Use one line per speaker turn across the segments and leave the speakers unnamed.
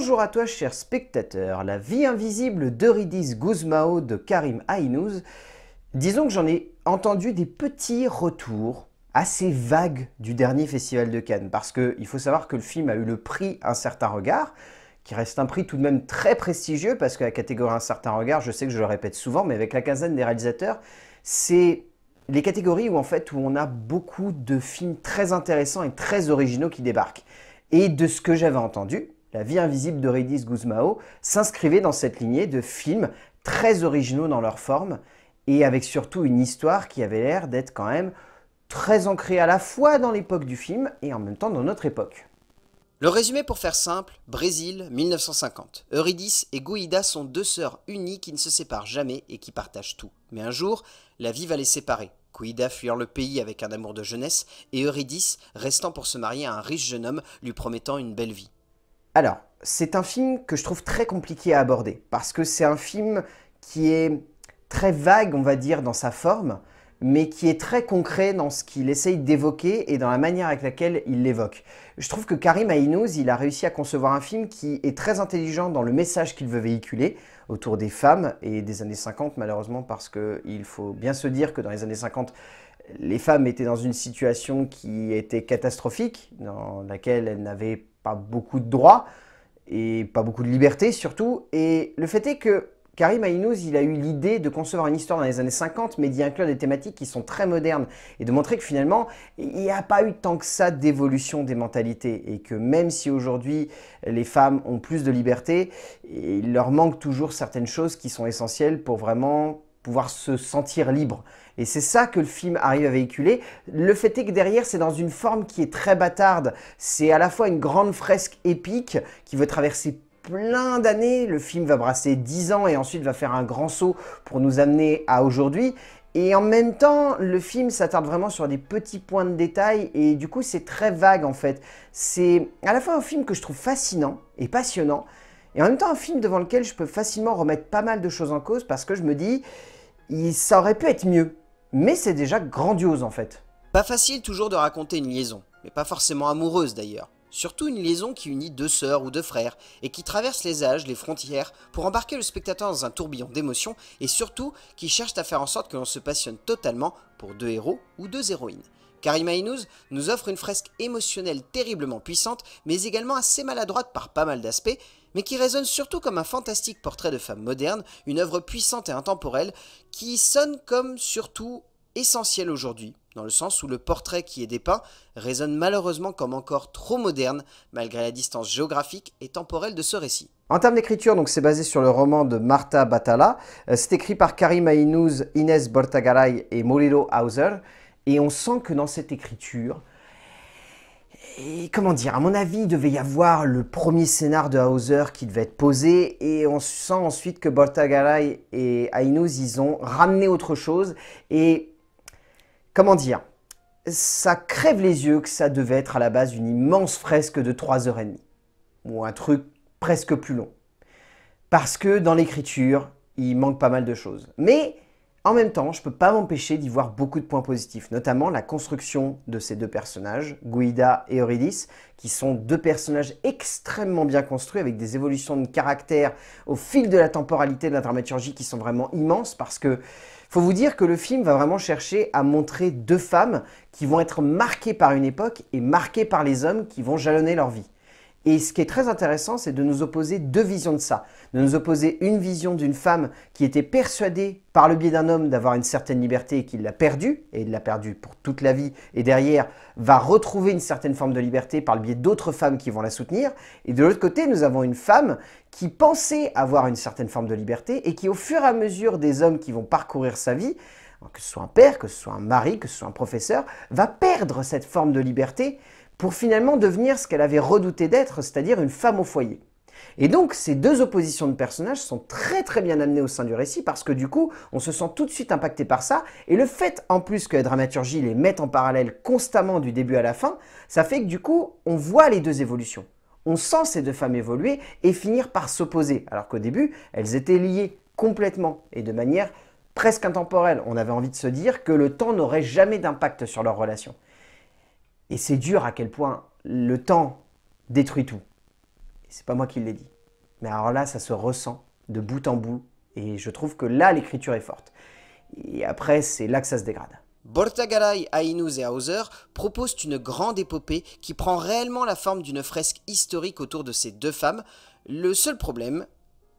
Bonjour à toi chers spectateurs. la vie invisible d'Eurydice Guzmao de Karim Ainouz, disons que j'en ai entendu des petits retours assez vagues du dernier festival de Cannes, parce qu'il faut savoir que le film a eu le prix Un certain regard, qui reste un prix tout de même très prestigieux, parce que la catégorie Un certain regard, je sais que je le répète souvent, mais avec la quinzaine des réalisateurs, c'est les catégories où en fait où on a beaucoup de films très intéressants et très originaux qui débarquent. Et de ce que j'avais entendu, la vie invisible de Guzmao s'inscrivait dans cette lignée de films très originaux dans leur forme et avec surtout une histoire qui avait l'air d'être quand même très ancrée à la fois dans l'époque du film et en même temps dans notre époque. Le résumé pour faire simple, Brésil 1950. Eurydice et Guida sont deux sœurs unies qui ne se séparent jamais et qui partagent tout. Mais un jour, la vie va les séparer. Guida fuyant le pays avec un amour de jeunesse et Eurydice restant pour se marier à un riche jeune homme lui promettant une belle vie. Alors, c'est un film que je trouve très compliqué à aborder, parce que c'est un film qui est très vague, on va dire, dans sa forme, mais qui est très concret dans ce qu'il essaye d'évoquer et dans la manière avec laquelle il l'évoque. Je trouve que Karim Ainouz, il a réussi à concevoir un film qui est très intelligent dans le message qu'il veut véhiculer autour des femmes et des années 50, malheureusement, parce qu'il faut bien se dire que dans les années 50, les femmes étaient dans une situation qui était catastrophique, dans laquelle elles n'avaient pas beaucoup de droits et pas beaucoup de liberté surtout. Et le fait est que Karim Aïnouz, il a eu l'idée de concevoir une histoire dans les années 50, mais d'y inclure des thématiques qui sont très modernes, et de montrer que finalement, il n'y a pas eu tant que ça d'évolution des mentalités, et que même si aujourd'hui les femmes ont plus de liberté, il leur manque toujours certaines choses qui sont essentielles pour vraiment pouvoir se sentir libres. Et c'est ça que le film arrive à véhiculer. Le fait est que derrière, c'est dans une forme qui est très bâtarde. C'est à la fois une grande fresque épique qui veut traverser plein d'années. Le film va brasser 10 ans et ensuite va faire un grand saut pour nous amener à aujourd'hui. Et en même temps, le film s'attarde vraiment sur des petits points de détail et du coup, c'est très vague en fait. C'est à la fois un film que je trouve fascinant et passionnant et en même temps un film devant lequel je peux facilement remettre pas mal de choses en cause parce que je me dis, ça aurait pu être mieux mais c'est déjà grandiose en fait. Pas facile toujours de raconter une liaison, mais pas forcément amoureuse d'ailleurs. Surtout une liaison qui unit deux sœurs ou deux frères, et qui traverse les âges, les frontières, pour embarquer le spectateur dans un tourbillon d'émotions, et surtout qui cherche à faire en sorte que l'on se passionne totalement pour deux héros ou deux héroïnes. Karima Inouz nous offre une fresque émotionnelle terriblement puissante, mais également assez maladroite par pas mal d'aspects, mais qui résonne surtout comme un fantastique portrait de femme moderne, une œuvre puissante et intemporelle, qui sonne comme surtout essentielle aujourd'hui, dans le sens où le portrait qui est dépeint résonne malheureusement comme encore trop moderne, malgré la distance géographique et temporelle de ce récit. En termes d'écriture, donc c'est basé sur le roman de Martha Batala. Euh, c'est écrit par Karim Ainouz, Inès Bortagaray et Molilo Hauser. Et on sent que dans cette écriture, et comment dire, à mon avis, il devait y avoir le premier scénar de Hauser qui devait être posé, et on sent ensuite que Bortagaray et Ainuz, ils ont ramené autre chose, et comment dire, ça crève les yeux que ça devait être à la base une immense fresque de 3h30, ou un truc presque plus long. Parce que dans l'écriture, il manque pas mal de choses. Mais en même temps, je ne peux pas m'empêcher d'y voir beaucoup de points positifs, notamment la construction de ces deux personnages, Guida et Eurydice, qui sont deux personnages extrêmement bien construits, avec des évolutions de caractère au fil de la temporalité de la dramaturgie qui sont vraiment immenses, parce que faut vous dire que le film va vraiment chercher à montrer deux femmes qui vont être marquées par une époque et marquées par les hommes qui vont jalonner leur vie. Et ce qui est très intéressant, c'est de nous opposer deux visions de ça. De nous opposer une vision d'une femme qui était persuadée par le biais d'un homme d'avoir une certaine liberté et qui l'a perdue, et l'a perdue pour toute la vie, et derrière va retrouver une certaine forme de liberté par le biais d'autres femmes qui vont la soutenir. Et de l'autre côté, nous avons une femme qui pensait avoir une certaine forme de liberté et qui, au fur et à mesure des hommes qui vont parcourir sa vie, que ce soit un père, que ce soit un mari, que ce soit un professeur, va perdre cette forme de liberté pour finalement devenir ce qu'elle avait redouté d'être, c'est-à-dire une femme au foyer. Et donc, ces deux oppositions de personnages sont très très bien amenées au sein du récit parce que du coup, on se sent tout de suite impacté par ça. Et le fait en plus que la dramaturgie les mette en parallèle constamment du début à la fin, ça fait que du coup, on voit les deux évolutions. On sent ces deux femmes évoluer et finir par s'opposer, alors qu'au début, elles étaient liées complètement et de manière presque intemporelle. On avait envie de se dire que le temps n'aurait jamais d'impact sur leur relation. Et c'est dur à quel point le temps détruit tout. c'est pas moi qui l'ai dit. Mais alors là, ça se ressent de bout en bout. Et je trouve que là, l'écriture est forte. Et après, c'est là que ça se dégrade. Bortagaray, Ainuz et Hauser proposent une grande épopée qui prend réellement la forme d'une fresque historique autour de ces deux femmes. Le seul problème,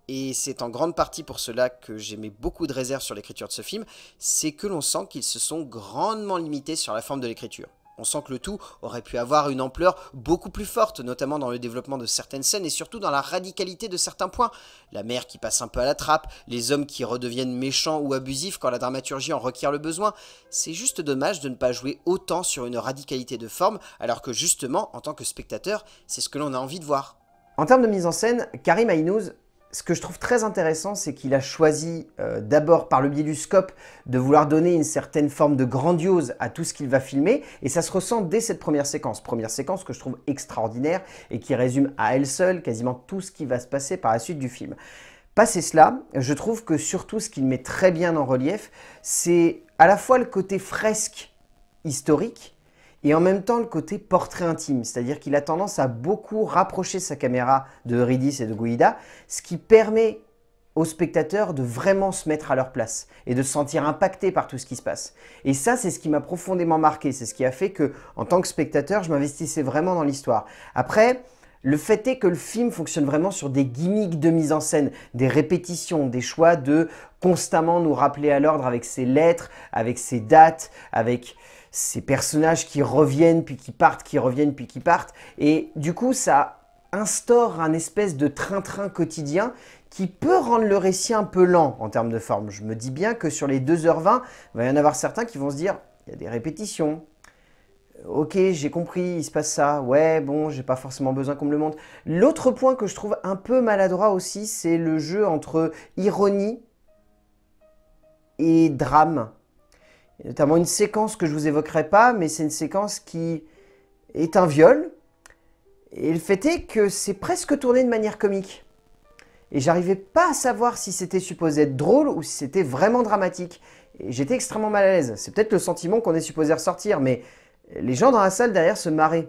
et c'est en grande partie pour cela que j'ai mis beaucoup de réserves sur l'écriture de ce film, c'est que l'on sent qu'ils se sont grandement limités sur la forme de l'écriture. On sent que le tout aurait pu avoir une ampleur beaucoup plus forte, notamment dans le développement de certaines scènes et surtout dans la radicalité de certains points. La mère qui passe un peu à la trappe, les hommes qui redeviennent méchants ou abusifs quand la dramaturgie en requiert le besoin. C'est juste dommage de ne pas jouer autant sur une radicalité de forme, alors que justement, en tant que spectateur, c'est ce que l'on a envie de voir. En termes de mise en scène, Karim Aynouz ce que je trouve très intéressant, c'est qu'il a choisi euh, d'abord par le biais du scope de vouloir donner une certaine forme de grandiose à tout ce qu'il va filmer, et ça se ressent dès cette première séquence. Première séquence que je trouve extraordinaire et qui résume à elle seule quasiment tout ce qui va se passer par la suite du film. Passé cela, je trouve que surtout ce qu'il met très bien en relief, c'est à la fois le côté fresque historique, et en même temps le côté portrait intime, c'est-à-dire qu'il a tendance à beaucoup rapprocher sa caméra de ridis et de Guida, ce qui permet aux spectateurs de vraiment se mettre à leur place et de se sentir impacté par tout ce qui se passe. Et ça, c'est ce qui m'a profondément marqué, c'est ce qui a fait que, en tant que spectateur, je m'investissais vraiment dans l'histoire. Après, le fait est que le film fonctionne vraiment sur des gimmicks de mise en scène, des répétitions, des choix de constamment nous rappeler à l'ordre avec ses lettres, avec ses dates, avec ces personnages qui reviennent, puis qui partent, qui reviennent, puis qui partent. Et du coup, ça instaure un espèce de train-train quotidien qui peut rendre le récit un peu lent en termes de forme. Je me dis bien que sur les 2h20, il va y en avoir certains qui vont se dire, il y a des répétitions. Euh, ok, j'ai compris, il se passe ça. Ouais, bon, j'ai pas forcément besoin qu'on me le montre. L'autre point que je trouve un peu maladroit aussi, c'est le jeu entre ironie et drame notamment une séquence que je vous évoquerai pas, mais c'est une séquence qui est un viol. Et le fait est que c'est presque tourné de manière comique. Et j'arrivais pas à savoir si c'était supposé être drôle ou si c'était vraiment dramatique. Et j'étais extrêmement mal à l'aise. C'est peut-être le sentiment qu'on est supposé ressortir, mais les gens dans la salle derrière se marraient.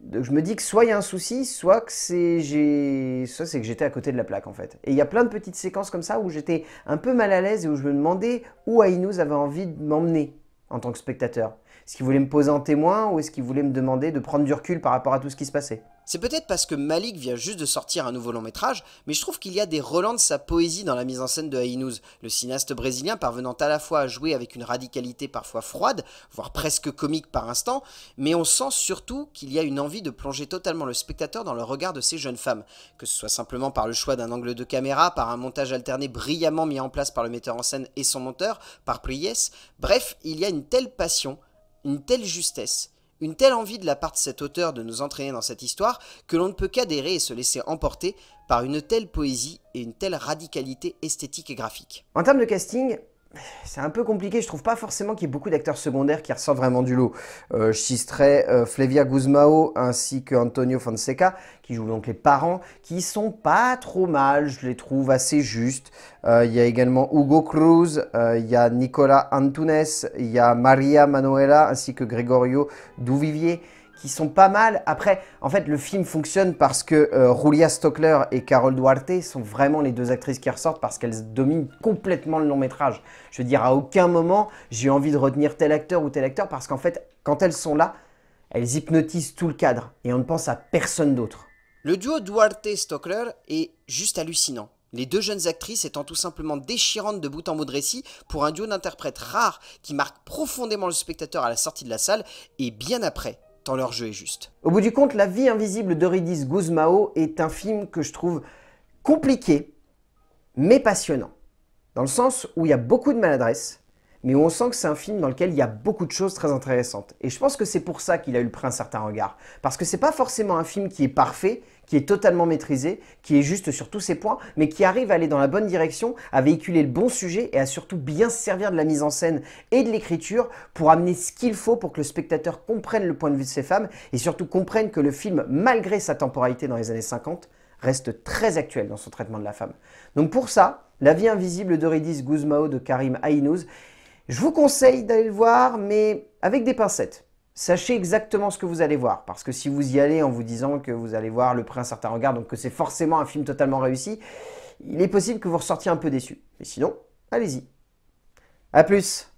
Donc je me dis que soit il y a un souci, soit que c'est que j'étais à côté de la plaque en fait. Et il y a plein de petites séquences comme ça où j'étais un peu mal à l'aise et où je me demandais où Ainous avait envie de m'emmener en tant que spectateur. Est-ce qu'il voulait me poser en témoin ou est-ce qu'il voulait me demander de prendre du recul par rapport à tout ce qui se passait c'est peut-être parce que Malik vient juste de sortir un nouveau long métrage, mais je trouve qu'il y a des relents de sa poésie dans la mise en scène de Ainouz. le cinéaste brésilien parvenant à la fois à jouer avec une radicalité parfois froide, voire presque comique par instant, mais on sent surtout qu'il y a une envie de plonger totalement le spectateur dans le regard de ces jeunes femmes, que ce soit simplement par le choix d'un angle de caméra, par un montage alterné brillamment mis en place par le metteur en scène et son monteur, par Pliès, bref, il y a une telle passion, une telle justesse, une telle envie de la part de cet auteur de nous entraîner dans cette histoire que l'on ne peut qu'adhérer et se laisser emporter par une telle poésie et une telle radicalité esthétique et graphique. En termes de casting, c'est un peu compliqué. Je trouve pas forcément qu'il y ait beaucoup d'acteurs secondaires qui ressortent vraiment du lot. je euh, citerai euh, Flavia Guzmao ainsi que Antonio Fonseca, qui jouent donc les parents, qui sont pas trop mal. Je les trouve assez justes. Euh, il y a également Hugo Cruz, il y a Nicolas Antunes, il y a Maria Manuela ainsi que Gregorio Duvivier qui sont pas mal. Après, en fait, le film fonctionne parce que Rulia euh, Stockler et Carol Duarte sont vraiment les deux actrices qui ressortent parce qu'elles dominent complètement le long métrage. Je veux dire, à aucun moment, j'ai envie de retenir tel acteur ou tel acteur parce qu'en fait, quand elles sont là, elles hypnotisent tout le cadre et on ne pense à personne d'autre. Le duo Duarte-Stockler est juste hallucinant. Les deux jeunes actrices étant tout simplement déchirantes de bout en bout de récit pour un duo d'interprètes rares qui marque profondément le spectateur à la sortie de la salle et bien après leur jeu est juste. Au bout du compte, La vie invisible d'Eurydice Guzmao est un film que je trouve compliqué, mais passionnant. Dans le sens où il y a beaucoup de maladresse, mais on sent que c'est un film dans lequel il y a beaucoup de choses très intéressantes. Et je pense que c'est pour ça qu'il a eu le prix un certain regard. Parce que c'est pas forcément un film qui est parfait, qui est totalement maîtrisé, qui est juste sur tous ses points, mais qui arrive à aller dans la bonne direction, à véhiculer le bon sujet et à surtout bien se servir de la mise en scène et de l'écriture pour amener ce qu'il faut pour que le spectateur comprenne le point de vue de ces femmes et surtout comprenne que le film, malgré sa temporalité dans les années 50, reste très actuel dans son traitement de la femme. Donc pour ça, La vie invisible d'Eurydice Guzmao de Karim Ainouz je vous conseille d'aller le voir, mais avec des pincettes. Sachez exactement ce que vous allez voir, parce que si vous y allez en vous disant que vous allez voir Le Prince Certain Regard, donc que c'est forcément un film totalement réussi, il est possible que vous ressortiez un peu déçu. Mais sinon, allez-y. A plus